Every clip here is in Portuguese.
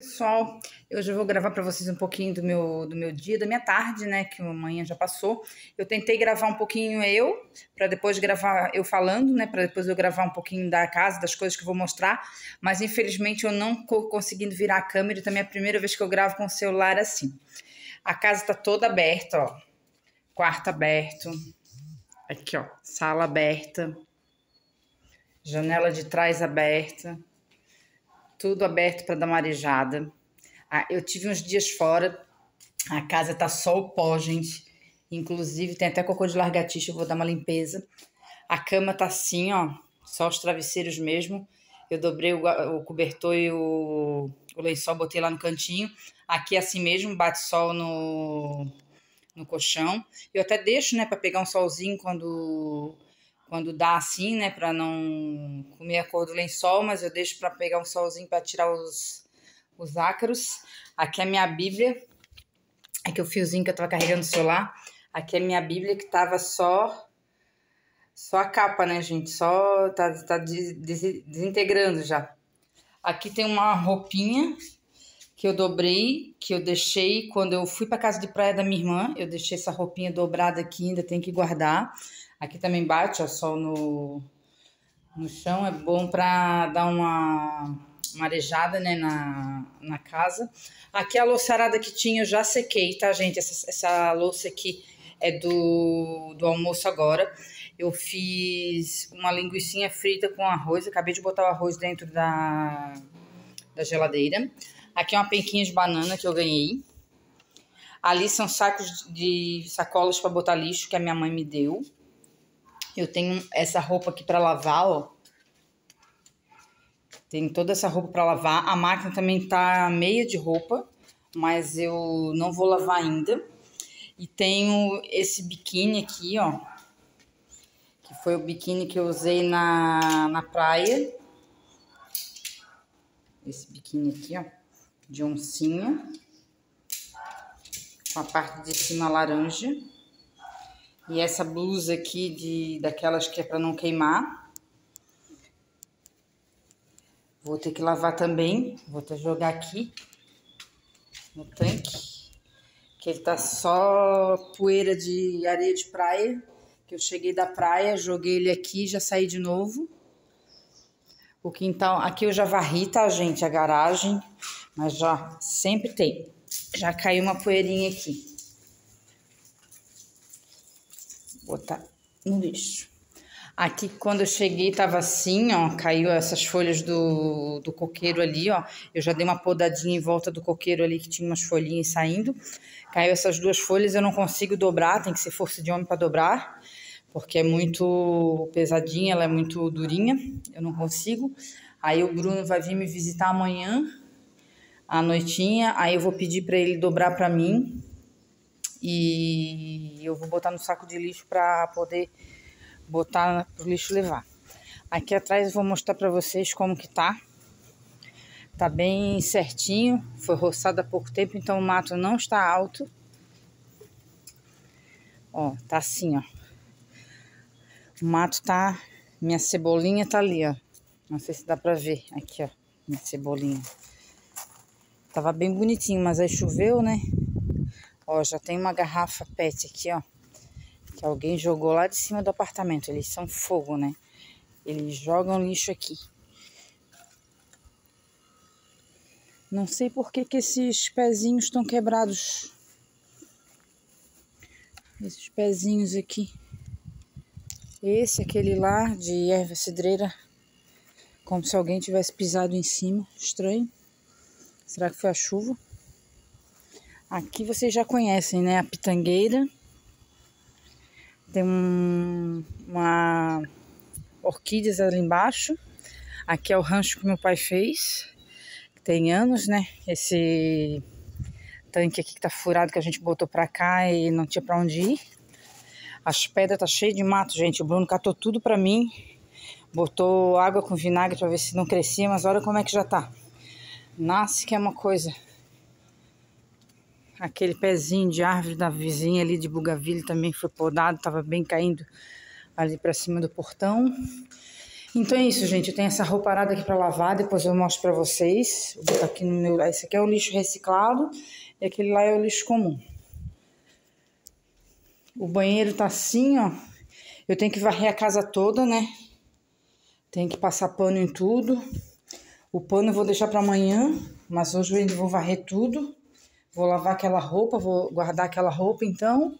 pessoal, hoje eu vou gravar para vocês um pouquinho do meu, do meu dia, da minha tarde, né, que amanhã já passou. Eu tentei gravar um pouquinho eu, para depois gravar eu falando, né, para depois eu gravar um pouquinho da casa, das coisas que eu vou mostrar, mas infelizmente eu não tô conseguindo virar a câmera, também então é a primeira vez que eu gravo com o celular assim. A casa tá toda aberta, ó. Quarto aberto. Aqui, ó, sala aberta. Janela de trás aberta tudo aberto para dar uma Ah, eu tive uns dias fora, a casa tá só o pó, gente. Inclusive, tem até cocô de largatixa, eu vou dar uma limpeza. A cama tá assim, ó, só os travesseiros mesmo. Eu dobrei o, o cobertor e o, o lençol, botei lá no cantinho. Aqui é assim mesmo, bate sol no, no colchão. Eu até deixo, né, para pegar um solzinho quando quando dá assim, né, para não comer a cor do lençol, mas eu deixo para pegar um solzinho para tirar os, os ácaros. Aqui é a minha Bíblia, aqui é o fiozinho que eu tava carregando no celular. Aqui é a minha Bíblia que tava só só a capa, né, gente? Só tá, tá desintegrando já. Aqui tem uma roupinha que eu dobrei, que eu deixei quando eu fui para casa de praia da minha irmã, eu deixei essa roupinha dobrada aqui, ainda tem que guardar. Aqui também bate, ó, sol no, no chão, é bom para dar uma marejada, né, na, na casa. Aqui a louçarada que tinha eu já sequei, tá, gente? Essa, essa louça aqui é do, do almoço agora. Eu fiz uma linguiça frita com arroz, acabei de botar o arroz dentro da, da geladeira. Aqui é uma penquinha de banana que eu ganhei. Ali são sacos de sacolas para botar lixo que a minha mãe me deu. Eu tenho essa roupa aqui para lavar, ó. Tem toda essa roupa para lavar. A máquina também tá meia de roupa, mas eu não vou lavar ainda. E tenho esse biquíni aqui, ó. Que foi o biquíni que eu usei na, na praia. Esse biquíni aqui, ó de oncinha, com a parte de cima laranja. E essa blusa aqui, de, daquelas que é para não queimar. Vou ter que lavar também, vou até jogar aqui no tanque, que ele tá só poeira de areia de praia, que eu cheguei da praia, joguei ele aqui, já saí de novo. O quintal, aqui eu já varri, tá, gente? A garagem, mas já sempre tem. Já caiu uma poeirinha aqui. Vou botar no lixo. Aqui, quando eu cheguei, tava assim, ó, caiu essas folhas do, do coqueiro ali, ó. Eu já dei uma podadinha em volta do coqueiro ali, que tinha umas folhinhas saindo. Caiu essas duas folhas, eu não consigo dobrar, tem que ser força de homem para dobrar porque é muito pesadinha, ela é muito durinha, eu não consigo. Aí o Bruno vai vir me visitar amanhã à noitinha, aí eu vou pedir para ele dobrar para mim e eu vou botar no saco de lixo para poder botar pro lixo levar. Aqui atrás eu vou mostrar para vocês como que tá. Tá bem certinho, foi roçado há pouco tempo, então o mato não está alto. Ó, tá assim, ó. O mato tá. Minha cebolinha tá ali, ó. Não sei se dá pra ver. Aqui, ó. Minha cebolinha. Tava bem bonitinho, mas aí choveu, né? Ó, já tem uma garrafa PET aqui, ó. Que alguém jogou lá de cima do apartamento. Eles são fogo, né? Eles jogam lixo aqui. Não sei por que, que esses pezinhos estão quebrados. Esses pezinhos aqui. Esse, aquele lá de erva cidreira, como se alguém tivesse pisado em cima. Estranho. Será que foi a chuva? Aqui vocês já conhecem, né? A pitangueira. Tem um, uma orquídeas ali embaixo. Aqui é o rancho que meu pai fez. Tem anos, né? Esse tanque aqui que tá furado que a gente botou pra cá e não tinha pra onde ir. As pedras tá cheias de mato, gente. O Bruno catou tudo para mim. Botou água com vinagre para ver se não crescia, mas olha como é que já tá. Nasce que é uma coisa. Aquele pezinho de árvore da vizinha ali de Bugaville também foi podado, tava bem caindo ali para cima do portão. Então é isso, gente. Eu tenho essa roupa parada aqui para lavar, depois eu mostro para vocês. Vou botar aqui no meu. Esse aqui é o lixo reciclado e aquele lá é o lixo comum. O banheiro tá assim, ó. Eu tenho que varrer a casa toda, né? Tem que passar pano em tudo. O pano eu vou deixar para amanhã, mas hoje eu ainda vou varrer tudo. Vou lavar aquela roupa, vou guardar aquela roupa então.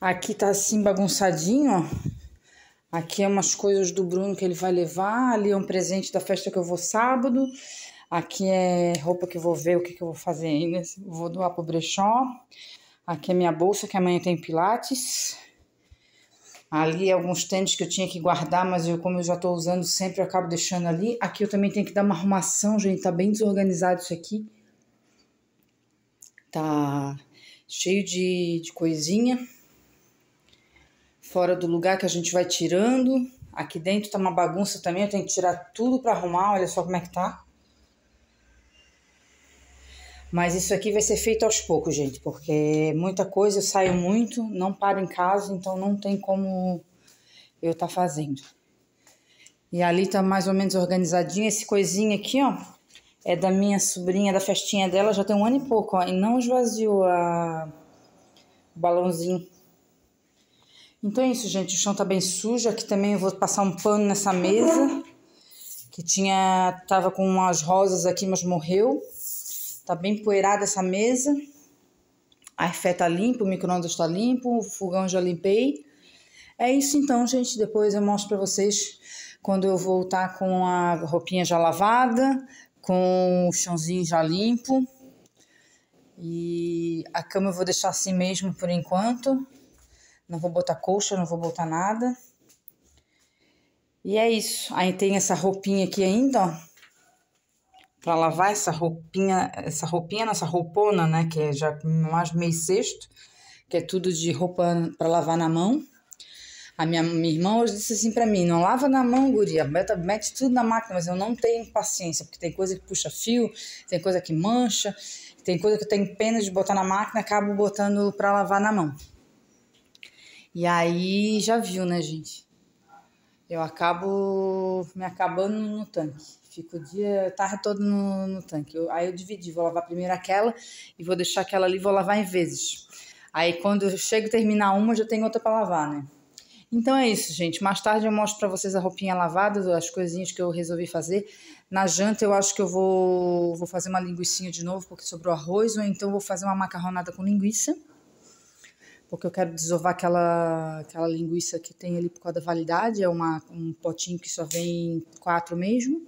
Aqui tá assim bagunçadinho, ó. Aqui é umas coisas do Bruno que ele vai levar, ali é um presente da festa que eu vou sábado. Aqui é roupa que eu vou ver o que, que eu vou fazer ainda. Vou doar pro brechó. Aqui é minha bolsa, que amanhã tem pilates. Ali alguns tênis que eu tinha que guardar, mas eu, como eu já tô usando sempre, eu acabo deixando ali. Aqui eu também tenho que dar uma arrumação, gente. Tá bem desorganizado isso aqui. Tá cheio de, de coisinha. Fora do lugar que a gente vai tirando. Aqui dentro tá uma bagunça também, eu tenho que tirar tudo para arrumar, olha só como é que tá. Mas isso aqui vai ser feito aos poucos, gente, porque muita coisa, eu saio muito, não paro em casa, então não tem como eu estar tá fazendo. E ali tá mais ou menos organizadinho. Esse coisinho aqui, ó, é da minha sobrinha, da festinha dela, já tem um ano e pouco, ó, e não esvaziou a... o balãozinho. Então é isso, gente, o chão tá bem sujo, aqui também eu vou passar um pano nessa mesa, que tinha, tava com umas rosas aqui, mas morreu. Tá bem poeirada essa mesa. A fé tá limpa, o micro-ondas tá limpo, o fogão já limpei. É isso então, gente. Depois eu mostro para vocês quando eu voltar com a roupinha já lavada, com o chãozinho já limpo. E a cama eu vou deixar assim mesmo por enquanto. Não vou botar colcha, não vou botar nada. E é isso. Aí tem essa roupinha aqui ainda, ó para lavar essa roupinha, essa roupinha, nossa roupona, né, que é já mais meio sexto, que é tudo de roupa para lavar na mão. A minha, minha irmã hoje disse assim para mim: não lava na mão, guria, mete, mete tudo na máquina, mas eu não tenho paciência, porque tem coisa que puxa fio, tem coisa que mancha, tem coisa que eu tenho pena de botar na máquina, acabo botando para lavar na mão. E aí já viu, né, gente? eu acabo me acabando no tanque. Fico o dia, tarde todo no, no tanque. Eu, aí eu dividi, vou lavar primeiro aquela e vou deixar aquela ali, vou lavar em vezes. Aí quando eu chego e terminar uma, já tenho outra para lavar, né? Então é isso, gente. Mais tarde eu mostro para vocês a roupinha lavada, as coisinhas que eu resolvi fazer. Na janta eu acho que eu vou, vou fazer uma linguiça de novo, porque sobrou arroz, ou então vou fazer uma macarronada com linguiça porque eu quero desovar aquela, aquela linguiça que tem ali por causa da validade, é uma, um potinho que só vem quatro mesmo.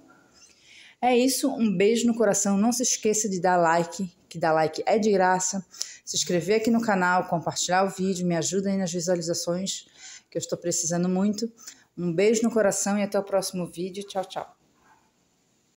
É isso, um beijo no coração, não se esqueça de dar like, que dar like é de graça, se inscrever aqui no canal, compartilhar o vídeo, me ajuda aí nas visualizações, que eu estou precisando muito. Um beijo no coração e até o próximo vídeo. Tchau, tchau.